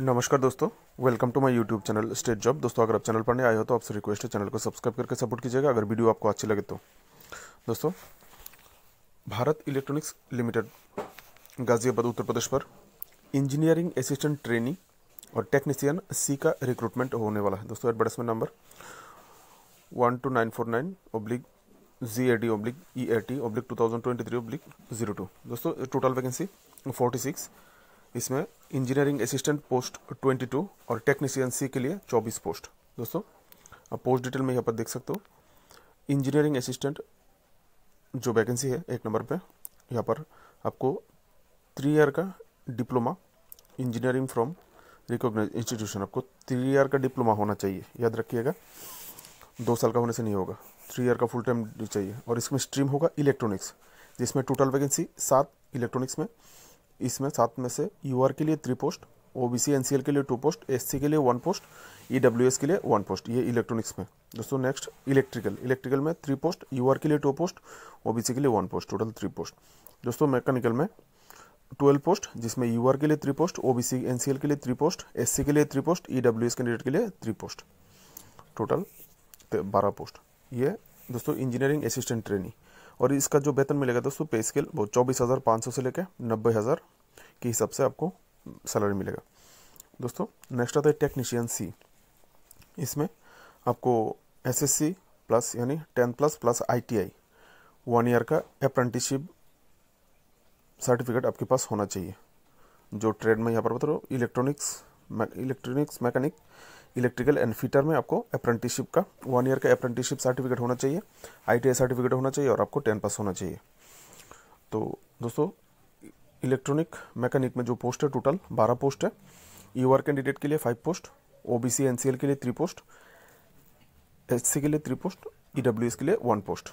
नमस्कार दोस्तों welcome to my YouTube channel state job दोस्तों अगर आप चैनल पर नहीं आए हो तो आपसे रिक्वेस्ट है चैनल को सब्सक्राइब करके सपोर्ट कीजिएगा अगर वीडियो आपको अच्छी लगे तो दोस्तों भारत इलेक्ट्रॉनिक्स लिमिटेड गाजियाबाद उत्तर प्रदेश पर इंजीनियरिंग असिस्टेंट ट्रेनिंग और टेक्नीसियन सी का रिक्रूटमेंट होने वाला है दोस्तों advertisement number one two nine four nine oblique G A D oblique E A T oblique two thousand twenty three oblique zero two दोस्तों total vacancy forty six इसमें engineering assistant post 22 और technician सी के लिए 24 post दोस्तों आप post detail में यहाँ पर देख सकते हो इंजीनियरिंग असिस्टेंट जो वैकेंसी है एक नंबर पे यहाँ पर आपको थ्री ईयर का diploma engineering from recognise institution आपको थ्री ईयर का डिप्लोमा होना चाहिए याद रखिएगा दो साल का होने से नहीं होगा थ्री ईयर का फुल टाइम चाहिए और इसमें स्ट्रीम होगा इलेक्ट्रॉनिक्स जिसमें टोटल वैकेंसी सात इलेक्ट्रॉनिक्स में इसमें सात में से यू के लिए थ्री पोस्ट ओ बी के लिए टू पोस्ट एस के लिए वन पोस्ट ई के लिए वन पोस्ट ये इलेक्ट्रॉनिक्स में दोस्तों नेक्स्ट इलेक्ट्रिकल इलेक्ट्रिकल में थ्री पोस्ट यू के लिए टू पोस्ट ओ के लिए one post total three post दोस्तों मैकेनिकल में ट्वेल्व पोस्ट जिसमें यू के लिए थ्री पोस्ट ओ बी के लिए थ्री पोस्ट एस के लिए थ्री पोस्ट ई कैंडिडेट के लिए थ्री पोस्ट टोटल बारह पोस्ट ये दोस्तों इंजीनियरिंग असिस्टेंट ट्रेनिंग और इसका जो वेतन मिलेगा दोस्तों पे स्केल वो चौबीस हज़ार पाँच सौ से लेकर नब्बे हज़ार के हिसाब से आपको सैलरी मिलेगा दोस्तों नेक्स्ट आता है टेक्नीशियन सी इसमें आपको एसएससी प्लस यानी tenth plus plus ITI one year का अप्रेंटिसशिप सर्टिफिकेट आपके पास होना चाहिए जो ट्रेड में यहाँ पर बता रहा हूँ electronics electronics mechanic electrical and fitter में आपको अप्रेंटिसशिप का वन ईयर का अप्रेंटिसशिप सर्टिफिकेट होना चाहिए आई सर्टिफिकेट होना चाहिए और आपको टेन पास होना चाहिए तो दोस्तों इलेक्ट्रॉनिक मैकेनिक में जो पोस्ट है टोटल बारह पोस्ट है आर e कैंडिडेट के लिए फाइव पोस्ट ओबीसी एनसीएल के लिए थ्री पोस्ट एचसी के लिए थ्री पोस्ट ई के लिए वन पोस्ट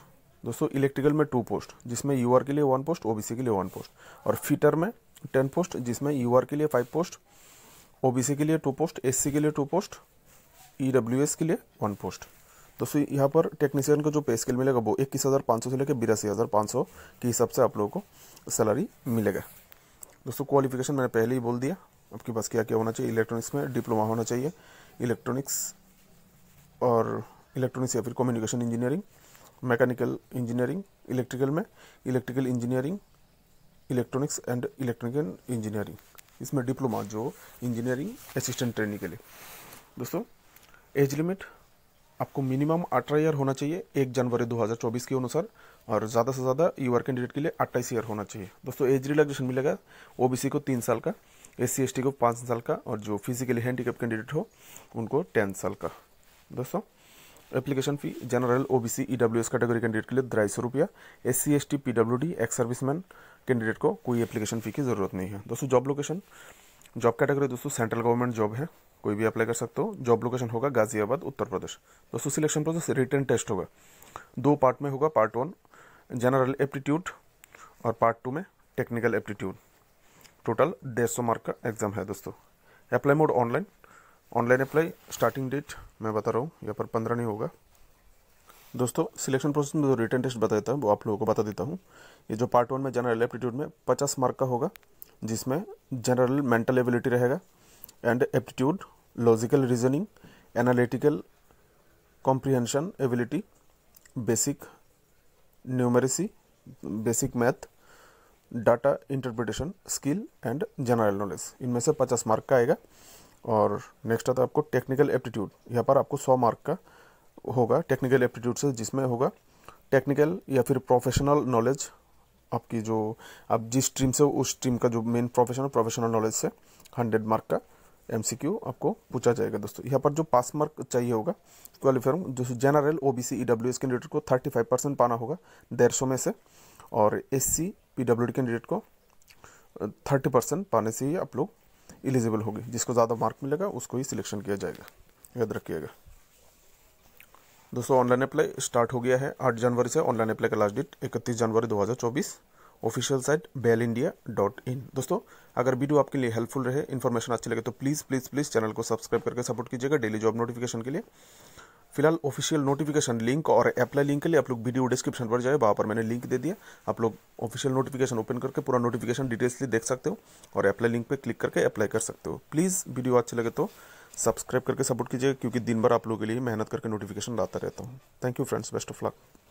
दोस्तों इलेक्ट्रिकल में टू पोस्ट जिसमें यू e के लिए वन पोस्ट ओ के लिए वन पोस्ट और फीटर में टेन पोस्ट जिसमें यू e के लिए फाइव पोस्ट ओबीसी के लिए टू पोस्ट एससी के लिए टू पोस्ट ईडब्ल्यूएस के लिए वन पोस्ट दोस्तों यहाँ पर टेक्नीशियन को जो पे स्केल मिलेगा वो इक्कीस हज़ार पाँच सौ से लेकर बिरासी हज़ार पाँच सौ के हिसाब से आप लोगों को सैलरी मिलेगा दोस्तों क्वालिफिकेशन मैंने पहले ही बोल दिया आपके पास क्या क्या होना चाहिए इलेक्ट्रॉनिक्स में डिप्लोमा होना चाहिए इलेक्ट्रॉनिक्स और इलेक्ट्रॉनिक्स या फिर communication engineering mechanical engineering electrical में electrical engineering electronics and electrical engineering इसमें डिप्लोमा जो इंजीनियरिंग असिस्टेंट ट्रेनिंग के लिए दोस्तों एज लिमिट आपको मिनिमम अठारह ईयर होना चाहिए एक जनवरी 2024 के अनुसार और ज़्यादा से ज़्यादा यूआर कैंडिडेट के लिए अट्ठाईस ईयर होना चाहिए दोस्तों एज रिलैक्सेशन मिलेगा ओबीसी को तीन साल का एस सी को पाँच साल का और जो फिजिकली हैंडीकेप कैंडिडेट हो उनको टेन साल का दोस्तों application fee general O B C E W S category candidate के लिए ढाई सौ रुपया S C S T P W D ex serviceman candidate को कोई एप्लीकेशन फ़ी की ज़रूरत नहीं है दोस्तों जॉब लोकेशन जॉब कैटेगरी दोस्तों सेंट्रल गवर्नमेंट जॉब है कोई भी अप्लाई कर सकते हो जॉब लोकेशन होगा गाजियाबाद उत्तर प्रदेश दोस्तों सिलेक्शन प्रोसेस रिटर्न टेस्ट होगा दो पार्ट में होगा पार्ट वन जनरल एप्टीट्यूड और पार्ट टू में टेक्निकल एप्टीट्यूड टोटल डेढ़ सौ मार्क का एग्जाम है दोस्तों apply mode online online apply starting date मैं बता रहा हूँ यहाँ पर पंद्रह नहीं होगा दोस्तों सिलेक्शन प्रोसेस में जो रिटर्न टेस्ट बताया था वो आप लोगों को बता देता हूँ ये जो पार्ट वन में जनरल एप्टीट्यूड में पचास मार्क का होगा जिसमें जनरल मेंटल एबिलिटी रहेगा and aptitude logical reasoning analytical comprehension ability basic numeracy basic math data interpretation skill and general knowledge इनमें से पचास मार्क का आएगा और नेक्स्ट आता है आपको टेक्निकल एप्टीट्यूड यहाँ पर आपको सौ मार्क का होगा टेक्निकल एप्टीट्यूड से जिसमें होगा टेक्निकल या फिर प्रोफेशनल नॉलेज आपकी जो आप जिस स्ट्रीम से उस स्ट्रीम का जो मेन प्रोफेशनल प्रोफेशनल नॉलेज से हंड्रेड मार्क का एम आपको पूछा जाएगा दोस्तों यहाँ पर जो पास मार्क चाहिए होगा क्वालिफायर जो general O B C E W S candidate को थर्टी फाइव परसेंट पाना होगा डेढ़ सौ में से और S C P W D candidate को थर्टी परसेंट पाने से ही आप लोग एलिजिबल होगी जिसको ज़्यादा मार्क मिलेगा उसको ही सिलेक्शन किया जाएगा याद रखिएगा दोस्तों ऑनलाइन अप्लाई स्टार्ट हो गया है आठ जनवरी से ऑनलाइन अप्लाई का लास्ट डेट इकतीस जनवरी 2024 official site bel India dot in दोस्तों अगर वीडियो आपके लिए हेल्पफुल रहे इन्फॉर्मेशन अच्छी लगे तो प्लीज़ प्लीज़ प्लीज़ चैनल को सब्सक्राइब करके सपोर्ट कीजिएगा डेली जॉब नोटिफिकेशन के लिए फिलहाल ऑफिशियल नोटिफिकेशन लिंक और अप्लाई लिंक के लिए आप लोग वीडियो डिस्क्रिप्शन पर जाए वहाँ पर मैंने लिंक दे दिया आप लोग ऑफिशियल नोटिफिकेशन ओपन करके पूरा नोटिफिकेशन डिटेल्सली देख सकते हो और अप्लाई लिंक पर क्लिक करके अप्लाई कर सकते हो प्लीज़ वीडियो अच्छे लगे तो सब्सक्राइब करके सपोर्ट कीजिएगा क्योंकि दिन भर आप लोगों के लिए मेहनत करके नोटिफिकेशन लाता रहता हूँ thank you friends best of luck